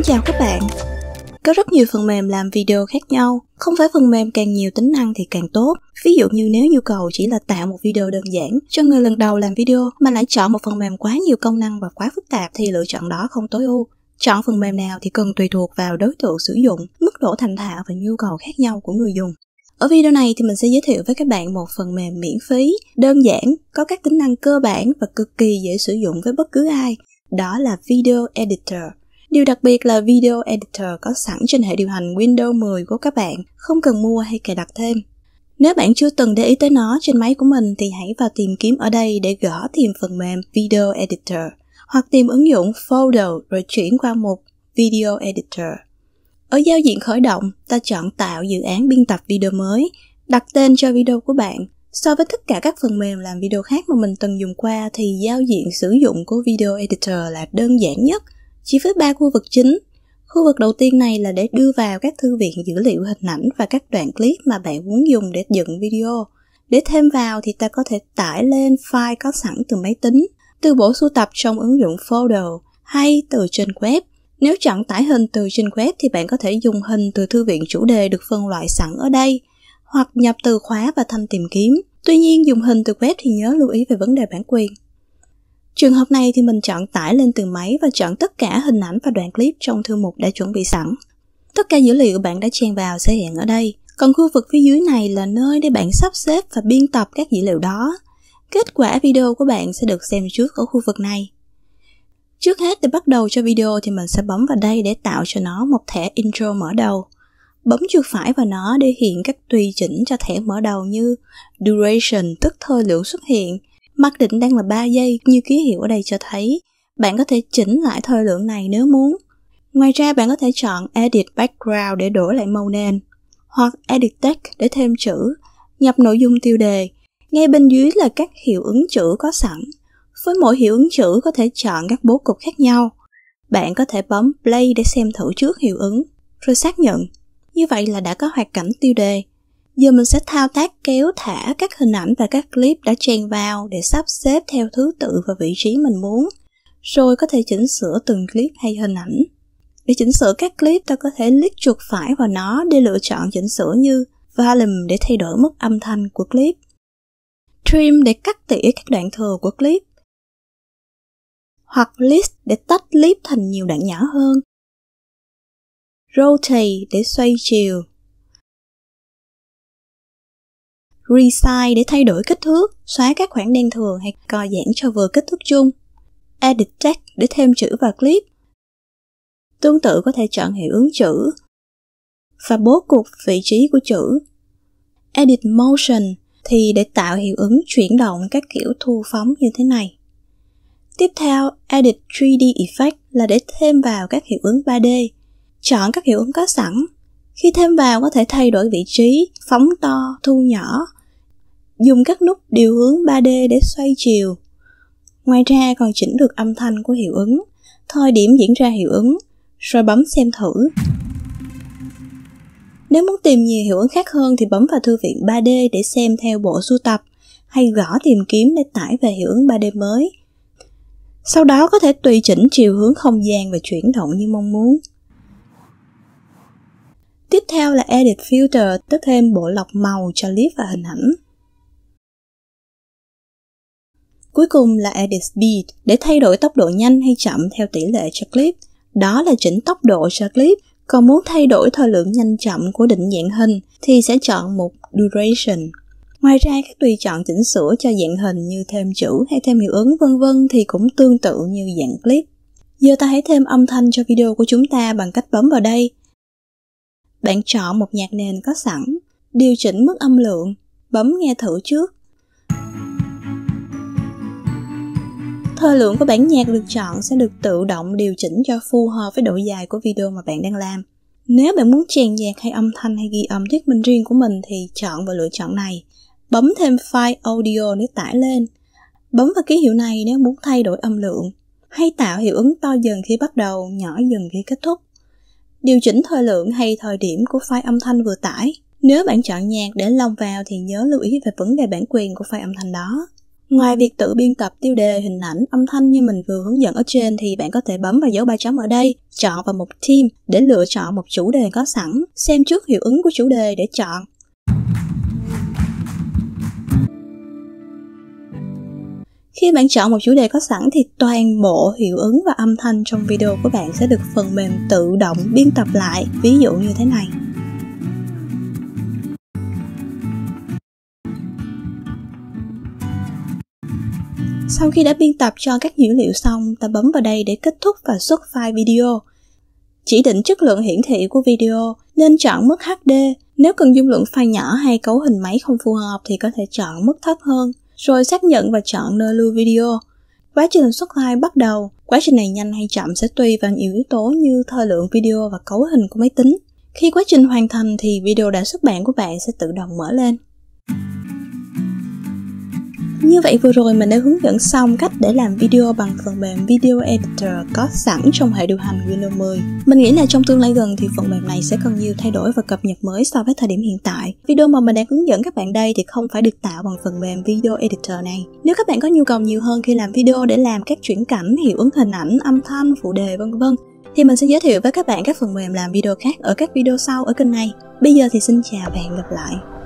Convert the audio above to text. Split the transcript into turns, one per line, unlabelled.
Kính chào các bạn Có rất nhiều phần mềm làm video khác nhau Không phải phần mềm càng nhiều tính năng thì càng tốt Ví dụ như nếu nhu cầu chỉ là tạo một video đơn giản cho người lần đầu làm video mà lại chọn một phần mềm quá nhiều công năng và quá phức tạp thì lựa chọn đó không tối ưu Chọn phần mềm nào thì cần tùy thuộc vào đối tượng sử dụng, mức độ thành thạo và nhu cầu khác nhau của người dùng. Ở video này thì mình sẽ giới thiệu với các bạn một phần mềm miễn phí, đơn giản, có các tính năng cơ bản và cực kỳ dễ sử dụng với bất cứ ai. Đó là Video Editor. Điều đặc biệt là Video Editor có sẵn trên hệ điều hành Windows 10 của các bạn, không cần mua hay cài đặt thêm. Nếu bạn chưa từng để ý tới nó trên máy của mình thì hãy vào tìm kiếm ở đây để gõ tìm phần mềm Video Editor hoặc tìm ứng dụng Folder rồi chuyển qua mục Video Editor. Ở giao diện khởi động, ta chọn tạo dự án biên tập video mới, đặt tên cho video của bạn. So với tất cả các phần mềm làm video khác mà mình từng dùng qua thì giao diện sử dụng của Video Editor là đơn giản nhất – chỉ với ba khu vực chính, khu vực đầu tiên này là để đưa vào các thư viện dữ liệu hình ảnh và các đoạn clip mà bạn muốn dùng để dựng video. Để thêm vào thì ta có thể tải lên file có sẵn từ máy tính, từ bộ sưu tập trong ứng dụng Folder hay từ trên web. Nếu chọn tải hình từ trên web thì bạn có thể dùng hình từ thư viện chủ đề được phân loại sẵn ở đây, hoặc nhập từ khóa và thanh tìm kiếm. Tuy nhiên, dùng hình từ web thì nhớ lưu ý về vấn đề bản quyền. Trường hợp này thì mình chọn tải lên từ máy và chọn tất cả hình ảnh và đoạn clip trong thư mục đã chuẩn bị sẵn. Tất cả dữ liệu bạn đã chèn vào sẽ hiện ở đây. Còn khu vực phía dưới này là nơi để bạn sắp xếp và biên tập các dữ liệu đó. Kết quả video của bạn sẽ được xem trước ở khu vực này. Trước hết để bắt đầu cho video thì mình sẽ bấm vào đây để tạo cho nó một thẻ intro mở đầu. Bấm chuột phải vào nó để hiện các tùy chỉnh cho thẻ mở đầu như duration tức thời lượng xuất hiện, Mặc định đang là 3 giây như ký hiệu ở đây cho thấy. Bạn có thể chỉnh lại thời lượng này nếu muốn. Ngoài ra bạn có thể chọn Edit Background để đổi lại màu nền hoặc Edit Text để thêm chữ, nhập nội dung tiêu đề. Ngay bên dưới là các hiệu ứng chữ có sẵn. Với mỗi hiệu ứng chữ có thể chọn các bố cục khác nhau. Bạn có thể bấm Play để xem thử trước hiệu ứng, rồi xác nhận. Như vậy là đã có hoạt cảnh tiêu đề. Giờ mình sẽ thao tác kéo thả các hình ảnh và các clip đã chèn vào để sắp xếp theo thứ tự và vị trí mình muốn, rồi có thể chỉnh sửa từng clip hay hình ảnh. Để chỉnh sửa các clip, ta có thể click chuột phải vào nó để lựa chọn chỉnh sửa như volume để thay đổi mức âm thanh của clip, trim để cắt tỉa các đoạn thừa của clip, hoặc list để tách clip thành nhiều đoạn nhỏ hơn, rotate để xoay chiều, Resize để thay đổi kích thước, xóa các khoảng đen thừa hay co giãn cho vừa kích thước chung. Edit Text để thêm chữ vào clip. Tương tự có thể chọn hiệu ứng chữ và bố cục vị trí của chữ. Edit Motion thì để tạo hiệu ứng chuyển động các kiểu thu phóng như thế này. Tiếp theo, Edit 3D Effect là để thêm vào các hiệu ứng 3D. Chọn các hiệu ứng có sẵn. Khi thêm vào có thể thay đổi vị trí, phóng to, thu nhỏ dùng các nút điều hướng 3D để xoay chiều. Ngoài ra còn chỉnh được âm thanh của hiệu ứng, thời điểm diễn ra hiệu ứng, rồi bấm xem thử. Nếu muốn tìm nhiều hiệu ứng khác hơn thì bấm vào thư viện 3D để xem theo bộ sưu tập hay gõ tìm kiếm để tải về hiệu ứng 3D mới. Sau đó có thể tùy chỉnh chiều hướng không gian và chuyển động như mong muốn. Tiếp theo là Edit Filter, tức thêm bộ lọc màu cho clip và hình ảnh. Cuối cùng là Edit Speed để thay đổi tốc độ nhanh hay chậm theo tỷ lệ cho clip. Đó là chỉnh tốc độ cho clip. Còn muốn thay đổi thời lượng nhanh chậm của định dạng hình thì sẽ chọn một Duration. Ngoài ra các tùy chọn chỉnh sửa cho dạng hình như thêm chữ hay thêm hiệu ứng vân vân thì cũng tương tự như dạng clip. Giờ ta hãy thêm âm thanh cho video của chúng ta bằng cách bấm vào đây. Bạn chọn một nhạc nền có sẵn, điều chỉnh mức âm lượng, bấm nghe thử trước Thời lượng của bản nhạc được chọn sẽ được tự động điều chỉnh cho phù hợp với độ dài của video mà bạn đang làm. Nếu bạn muốn chèn nhạc hay âm thanh hay ghi âm thuyết minh riêng của mình thì chọn và lựa chọn này. Bấm thêm file audio để tải lên. Bấm vào ký hiệu này nếu muốn thay đổi âm lượng hay tạo hiệu ứng to dần khi bắt đầu, nhỏ dần khi kết thúc. Điều chỉnh thời lượng hay thời điểm của file âm thanh vừa tải. Nếu bạn chọn nhạc để lồng vào thì nhớ lưu ý về vấn đề bản quyền của file âm thanh đó. Ngoài việc tự biên tập tiêu đề, hình ảnh, âm thanh như mình vừa hướng dẫn ở trên thì bạn có thể bấm vào dấu ba chấm ở đây, chọn vào mục team để lựa chọn một chủ đề có sẵn, xem trước hiệu ứng của chủ đề để chọn. Khi bạn chọn một chủ đề có sẵn thì toàn bộ hiệu ứng và âm thanh trong video của bạn sẽ được phần mềm tự động biên tập lại, ví dụ như thế này. Sau khi đã biên tập cho các dữ liệu xong, ta bấm vào đây để kết thúc và xuất file video. Chỉ định chất lượng hiển thị của video, nên chọn mức HD. Nếu cần dung lượng file nhỏ hay cấu hình máy không phù hợp thì có thể chọn mức thấp hơn, rồi xác nhận và chọn nơi lưu video. Quá trình xuất file bắt đầu, quá trình này nhanh hay chậm sẽ tùy vào nhiều yếu tố như thời lượng video và cấu hình của máy tính. Khi quá trình hoàn thành thì video đã xuất bản của bạn sẽ tự động mở lên. Như vậy vừa rồi mình đã hướng dẫn xong cách để làm video bằng phần mềm Video Editor có sẵn trong hệ điều hành Windows 10. Mình nghĩ là trong tương lai gần thì phần mềm này sẽ cần nhiều thay đổi và cập nhật mới so với thời điểm hiện tại. Video mà mình đang hướng dẫn các bạn đây thì không phải được tạo bằng phần mềm Video Editor này. Nếu các bạn có nhu cầu nhiều hơn khi làm video để làm các chuyển cảnh, hiệu ứng hình ảnh, âm thanh, phụ đề vân vân thì mình sẽ giới thiệu với các bạn các phần mềm làm video khác ở các video sau ở kênh này. Bây giờ thì xin chào và hẹn gặp lại.